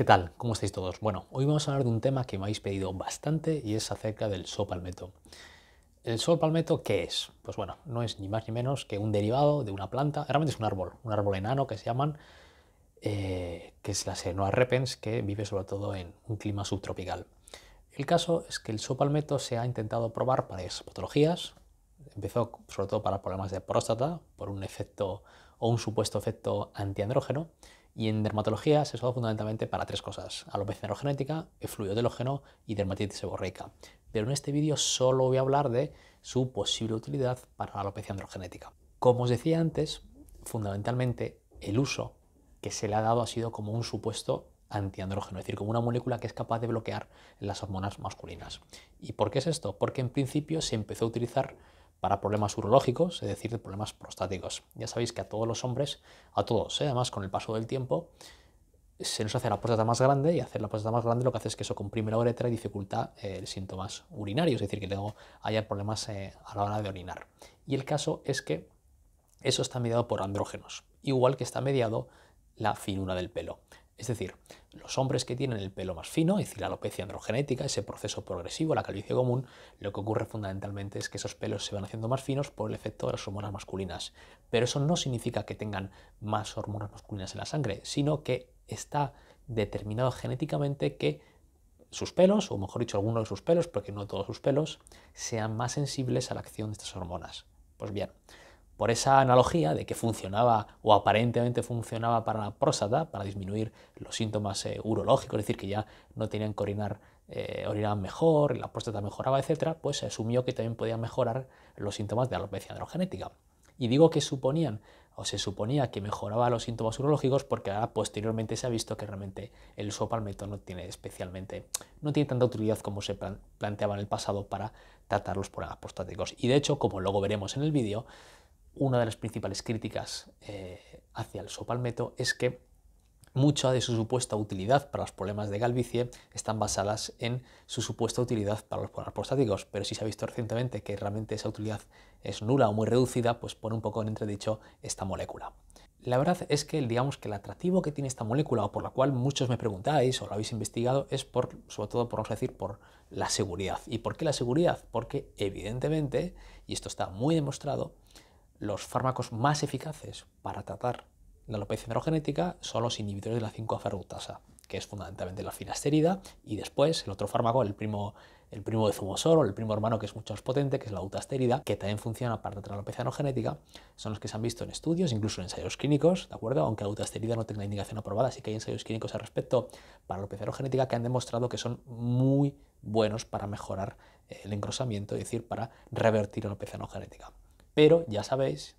¿Qué tal? ¿Cómo estáis todos? Bueno, hoy vamos a hablar de un tema que me habéis pedido bastante y es acerca del Sopalmeto. ¿El sol qué es? Pues bueno, no es ni más ni menos que un derivado de una planta, realmente es un árbol, un árbol enano que se llaman, eh, que es la Senoa repens, que vive sobre todo en un clima subtropical. El caso es que el sopalmeto se ha intentado probar para esas patologías, empezó sobre todo para problemas de próstata, por un efecto o un supuesto efecto antiandrógeno, y en dermatología se usa fundamentalmente para tres cosas, alopecia androgenética, efluvio telógeno y dermatitis seborreica. Pero en este vídeo solo voy a hablar de su posible utilidad para la alopecia androgenética. Como os decía antes, fundamentalmente el uso que se le ha dado ha sido como un supuesto antiandrógeno, es decir, como una molécula que es capaz de bloquear las hormonas masculinas. ¿Y por qué es esto? Porque en principio se empezó a utilizar para problemas urológicos, es decir, problemas prostáticos. Ya sabéis que a todos los hombres, a todos, ¿eh? además con el paso del tiempo, se nos hace la próstata más grande y hacer la próstata más grande lo que hace es que eso comprime la uretra y dificulta el eh, síntomas urinarios, es decir, que luego haya problemas eh, a la hora de orinar. Y el caso es que eso está mediado por andrógenos, igual que está mediado la finura del pelo. Es decir, los hombres que tienen el pelo más fino, es decir, la alopecia androgenética, ese proceso progresivo, la calvicie común, lo que ocurre fundamentalmente es que esos pelos se van haciendo más finos por el efecto de las hormonas masculinas. Pero eso no significa que tengan más hormonas masculinas en la sangre, sino que está determinado genéticamente que sus pelos, o mejor dicho, algunos de sus pelos, porque no todos sus pelos, sean más sensibles a la acción de estas hormonas. Pues bien, por esa analogía de que funcionaba o aparentemente funcionaba para la próstata, para disminuir los síntomas eh, urológicos, es decir, que ya no tenían que orinar, eh, mejor, la próstata mejoraba, etc., pues se asumió que también podían mejorar los síntomas de alopecia androgenética. Y digo que suponían o se suponía que mejoraba los síntomas urológicos porque ahora posteriormente se ha visto que realmente el uso no tiene especialmente, no tiene tanta utilidad como se planteaba en el pasado para tratar los problemas prostáticos. Y de hecho, como luego veremos en el vídeo, una de las principales críticas eh, hacia el sopalmeto es que mucha de su supuesta utilidad para los problemas de galvicie están basadas en su supuesta utilidad para los problemas prostáticos, pero si se ha visto recientemente que realmente esa utilidad es nula o muy reducida, pues pone un poco en entredicho esta molécula. La verdad es que digamos que el atractivo que tiene esta molécula, o por la cual muchos me preguntáis o lo habéis investigado, es sobre todo, por decir, por la seguridad. ¿Y por qué la seguridad? Porque evidentemente, y esto está muy demostrado, los fármacos más eficaces para tratar la alopecia androgenética son los inhibidores de la 5 que es fundamentalmente la finasterida, y después el otro fármaco, el primo, de zumosol, el primo hermano que es mucho más potente, que es la utasterida, que también funciona para tratar la alopecia androgenética, son los que se han visto en estudios, incluso en ensayos clínicos, ¿de acuerdo? Aunque la utasterida no tenga indicación aprobada, sí que hay ensayos clínicos al respecto para la alopecia androgenética que han demostrado que son muy buenos para mejorar eh, el engrosamiento, es decir, para revertir la alopecia androgenética. Pero ya sabéis,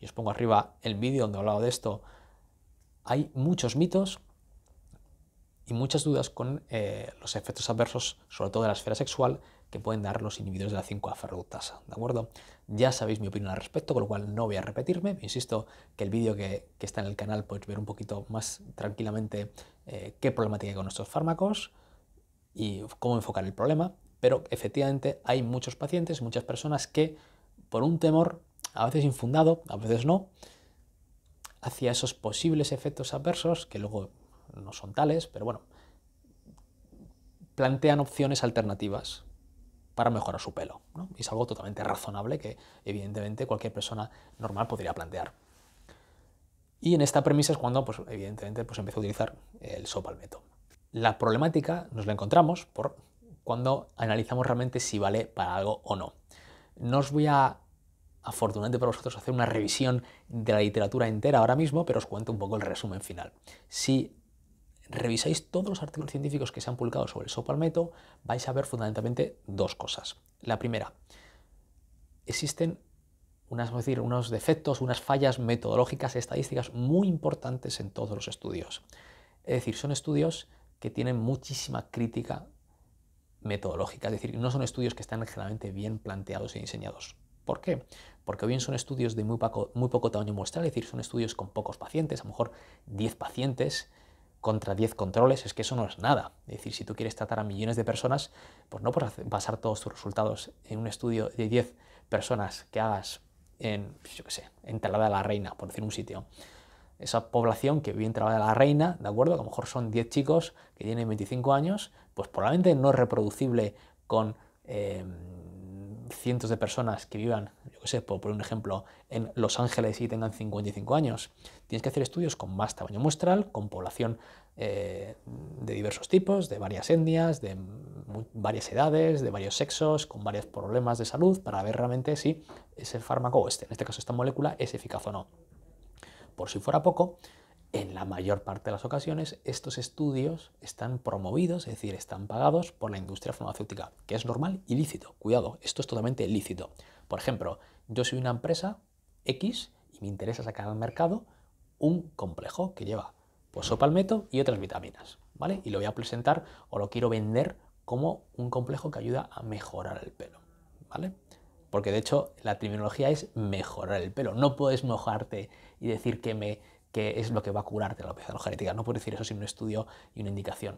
y os pongo arriba el vídeo donde he hablado de esto, hay muchos mitos y muchas dudas con eh, los efectos adversos, sobre todo de la esfera sexual, que pueden dar los inhibidores de la 5-aferrutasa, ¿de acuerdo? Ya sabéis mi opinión al respecto, con lo cual no voy a repetirme. Insisto que el vídeo que, está en el canal podéis ver un poquito más tranquilamente eh, qué problemática hay con estos fármacos y cómo enfocar el problema, pero efectivamente hay muchos pacientes, muchas personas que por un temor, a veces infundado, a veces no, hacia esos posibles efectos adversos, que luego no son tales, pero bueno, plantean opciones alternativas para mejorar su pelo. Y es algo totalmente razonable que evidentemente cualquier persona normal podría plantear. Y en esta premisa es cuando, pues, evidentemente, pues, empecé a utilizar el sopalmeto. La problemática nos la encontramos por cuando analizamos realmente si vale para algo o no. No os voy a afortunadamente para vosotros hacer una revisión de la literatura entera ahora mismo, pero os cuento un poco el resumen final. Si revisáis todos los artículos científicos que se han publicado sobre el sopalmeto, vais a ver fundamentalmente dos cosas. La primera, existen unas, decir, unos defectos, unas fallas metodológicas, y estadísticas muy importantes en todos los estudios. Es decir, son estudios que tienen muchísima crítica metodológica, es decir, no son estudios que están generalmente bien planteados y e diseñados. ¿Por qué? Porque bien son estudios de muy poco, tamaño muestral, es decir, son estudios con pocos pacientes, a lo mejor 10 pacientes contra 10 controles, es que eso no es nada. Es decir, si tú quieres tratar a millones de personas, pues no puedes basar todos tus resultados en un estudio de 10 personas que hagas en, pues yo qué sé, en Talada de la Reina, por decir un sitio. Esa población que vive en Talada de la Reina, ¿de acuerdo? a lo mejor son 10 chicos que tienen 25 años, pues probablemente no es reproducible con... Eh, cientos de personas que vivan, yo qué sé, por un ejemplo, en Los Ángeles y tengan 55 años. Tienes que hacer estudios con más tamaño muestral, con población eh, de diversos tipos, de varias etnias, de varias edades, de varios sexos, con varios problemas de salud, para ver realmente si ese fármaco o este, en este caso esta molécula, es eficaz o no. Por si fuera poco, en la mayor parte de las ocasiones, estos estudios están promovidos, es decir, están pagados por la industria farmacéutica, que es normal y lícito. Cuidado, esto es totalmente lícito. Por ejemplo, yo soy una empresa X y me interesa sacar al mercado un complejo que lleva pues, palmeto y otras vitaminas, ¿vale? Y lo voy a presentar o lo quiero vender como un complejo que ayuda a mejorar el pelo, ¿vale? Porque de hecho la terminología es mejorar el pelo. No puedes mojarte y decir que me que es lo que va a curarte la obesidad genética. No puedo decir eso sin un estudio y una indicación.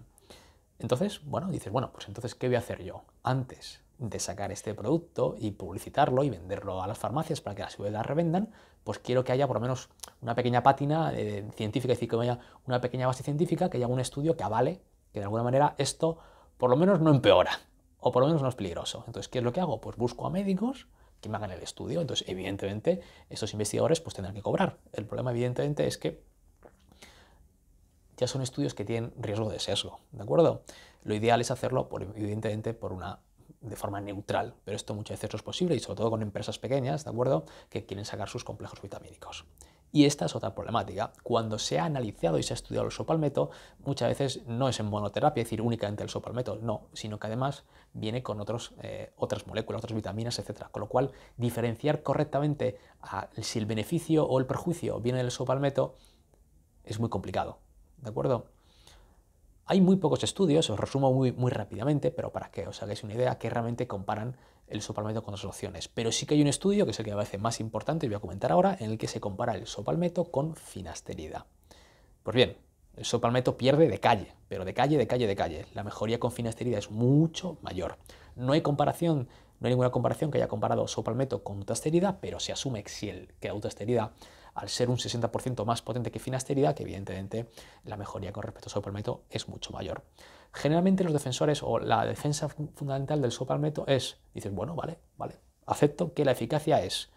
Entonces, bueno, dices, bueno, pues entonces, ¿qué voy a hacer yo? Antes de sacar este producto y publicitarlo y venderlo a las farmacias para que las la revendan, pues quiero que haya por lo menos una pequeña pátina científica, es decir, que haya una pequeña base científica, que haya un estudio que avale que de alguna manera esto por lo menos no empeora o por lo menos no es peligroso. Entonces, ¿qué es lo que hago? Pues busco a médicos que me hagan el estudio. Entonces, evidentemente, estos investigadores pues tendrán que cobrar. El problema, evidentemente, es que ya son estudios que tienen riesgo de sesgo, ¿de acuerdo? Lo ideal es hacerlo, evidentemente, por una de forma neutral, pero esto muchas veces no es posible y sobre todo con empresas pequeñas, ¿de acuerdo?, que quieren sacar sus complejos vitamínicos. Y esta es otra problemática. Cuando se ha analizado y se ha estudiado el sopalmeto, muchas veces no es en monoterapia, es decir, únicamente el sopalmeto, no, sino que además viene con otros, eh, otras moléculas, otras vitaminas, etc. Con lo cual, diferenciar correctamente si el beneficio o el perjuicio viene del sopalmeto es muy complicado. ¿De acuerdo? Hay muy pocos estudios, os resumo muy, muy rápidamente, pero para que os hagáis una idea, que realmente comparan el sopalmeto con otras opciones. Pero sí que hay un estudio, que es el que me parece más importante, y voy a comentar ahora, en el que se compara el sopalmeto con finasterida. Pues bien, el sopalmeto pierde de calle, pero de calle, de calle, de calle. La mejoría con finasterida es mucho mayor. No hay comparación, no hay ninguna comparación que haya comparado sopalmeto con finasterida, pero se asume que, el, que autasterida al ser un 60% más potente que finasterida, que evidentemente la mejoría con respecto al sopalmeto es mucho mayor. Generalmente los defensores o la defensa fundamental del sopalmeto es, dices, bueno, vale, vale, acepto que la eficacia es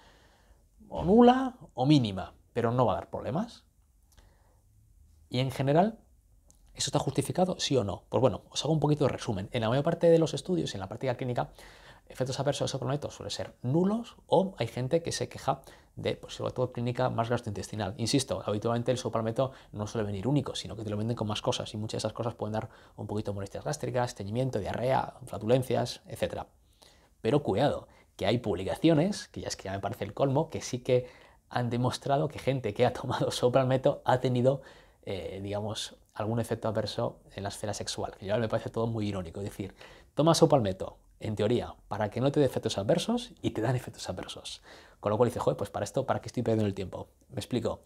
o nula o mínima, pero no va a dar problemas. Y en general, ¿eso está justificado, sí o no? Pues bueno, os hago un poquito de resumen. En la mayor parte de los estudios, en la práctica clínica, efectos adversos de prometo suelen ser nulos o hay gente que se queja de, pues, sobre todo, clínica más gastrointestinal. Insisto, habitualmente el soprometo no suele venir único, sino que te lo venden con más cosas y muchas de esas cosas pueden dar un poquito de molestias gástricas, teñimiento, diarrea, flatulencias, etc. Pero cuidado, que hay publicaciones, que ya es que ya me parece el colmo, que sí que han demostrado que gente que ha tomado sopralmeto ha tenido, eh, digamos, algún efecto adverso en la esfera sexual, que ya me parece todo muy irónico. Es decir, toma sopralmeto, en teoría, para que no te dé efectos adversos y te dan efectos adversos. Con lo cual dices, joder, pues para esto, ¿para qué estoy perdiendo el tiempo? Me explico.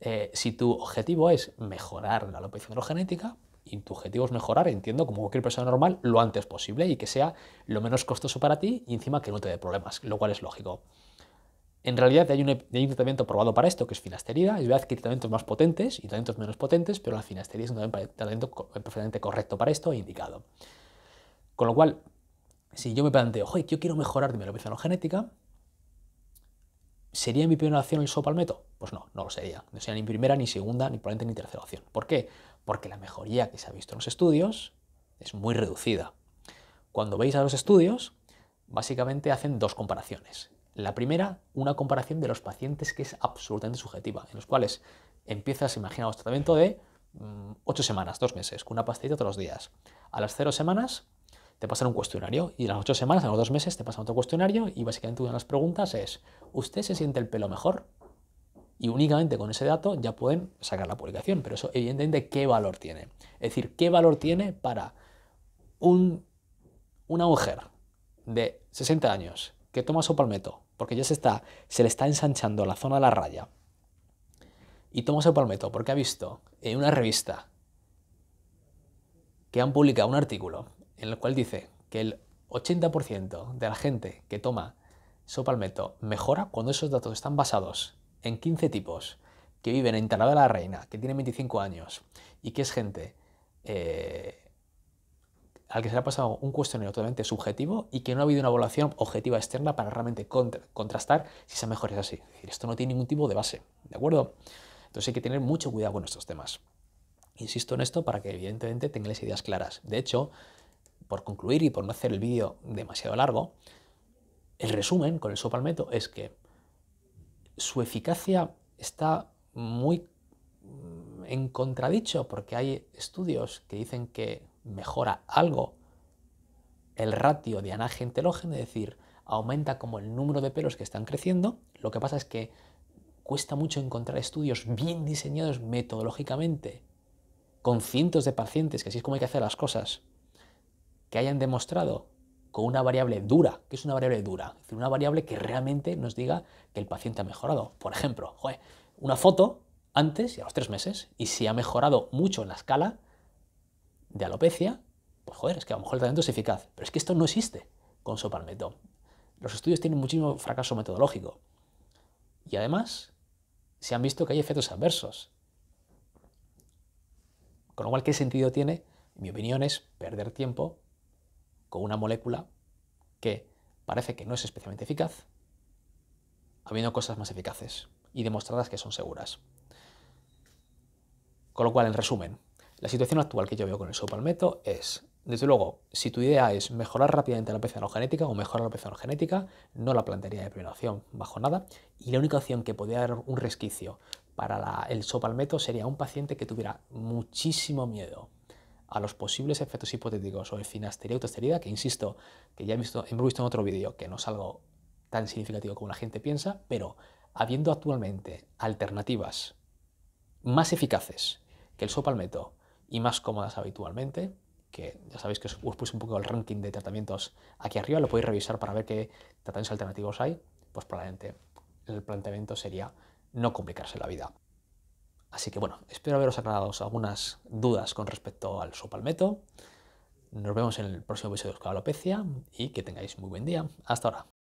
Eh, si tu objetivo es mejorar la alopecia androgenética, y tu objetivo es mejorar, entiendo, como cualquier persona normal, lo antes posible y que sea lo menos costoso para ti y encima que no te dé problemas, lo cual es lógico. En realidad hay un, tratamiento probado para esto, que es finasterida. Es verdad que hay tratamientos más potentes y tratamientos menos potentes, pero la finasterida es un tratamiento perfectamente correcto para esto e indicado. Con lo cual, si yo me planteo, oye, yo quiero mejorar mi la genética, ¿sería mi primera opción el sopalmeto? Pues no, no lo sería. No sería ni primera, ni segunda, ni probablemente ni tercera opción. ¿Por qué? Porque la mejoría que se ha visto en los estudios es muy reducida. Cuando veis a los estudios, básicamente hacen dos comparaciones. La primera, una comparación de los pacientes que es absolutamente subjetiva, en los cuales empiezas, imaginaos, tratamiento de 8 mm, semanas, 2 meses, con una pastilla todos los días. A las 0 semanas te pasan un cuestionario y en las ocho semanas, en los dos meses, te pasan otro cuestionario y básicamente una de las preguntas es, ¿usted se siente el pelo mejor? Y únicamente con ese dato ya pueden sacar la publicación, pero eso evidentemente qué valor tiene. Es decir, qué valor tiene para un, una mujer de 60 años que toma su palmeto, porque ya se, está, se le está ensanchando la zona de la raya, y toma su palmeto porque ha visto en una revista que han publicado un artículo en el cual dice que el 80% de la gente que toma sopalmeto mejora cuando esos datos están basados en 15 tipos que viven en Talavera de la Reina, que tienen 25 años y que es gente eh, al que se le ha pasado un cuestionario totalmente subjetivo y que no ha habido una evaluación objetiva externa para realmente contrastar si esa mejora es así. esto no tiene ningún tipo de base, ¿de acuerdo? Entonces hay que tener mucho cuidado con estos temas. Insisto en esto para que evidentemente tengáis ideas claras. De hecho, por concluir y por no hacer el vídeo demasiado largo, el resumen con el sopalmeto es que su eficacia está muy mm, en contradicho porque hay estudios que dicen que mejora algo el ratio de anaje telógeno, es decir, aumenta como el número de pelos que están creciendo. Lo que pasa es que cuesta mucho encontrar estudios bien diseñados metodológicamente, con cientos de pacientes, que así es como hay que hacer las cosas, que hayan demostrado con una variable dura, que es una variable dura, es decir, una variable que realmente nos diga que el paciente ha mejorado. Por ejemplo, una foto antes y a los tres meses, y si ha mejorado mucho en la escala de alopecia, pues joder, es que a lo mejor el tratamiento es eficaz, pero es que esto no existe con sopalmeto. Los estudios tienen muchísimo fracaso metodológico. Y además, se han visto que hay efectos adversos. Con lo cual, ¿qué sentido tiene? mi opinión es perder tiempo con una molécula que parece que no es especialmente eficaz, habiendo cosas más eficaces y demostradas que son seguras. Con lo cual, en resumen, la situación actual que yo veo con el sopalmeto es, desde luego, si tu idea es mejorar rápidamente la presión genética o mejorar la presión genética, no la plantearía de primera opción bajo nada, y la única opción que podría dar un resquicio para el sopalmeto sería un paciente que tuviera muchísimo miedo, a los posibles efectos hipotéticos sobre finastería y autosterida, que insisto, que ya he visto, hemos visto en otro vídeo, que no es algo tan significativo como la gente piensa, pero habiendo actualmente alternativas más eficaces que el sopalmeto y más cómodas habitualmente, que ya sabéis que os puse un poco el ranking de tratamientos aquí arriba, lo podéis revisar para ver qué tratamientos alternativos hay, pues probablemente el planteamiento sería no complicarse la vida. Así que bueno, espero haberos aclarado algunas dudas con respecto al sopalmeto. Nos vemos en el próximo episodio de Lopecia y que tengáis muy buen día. Hasta ahora.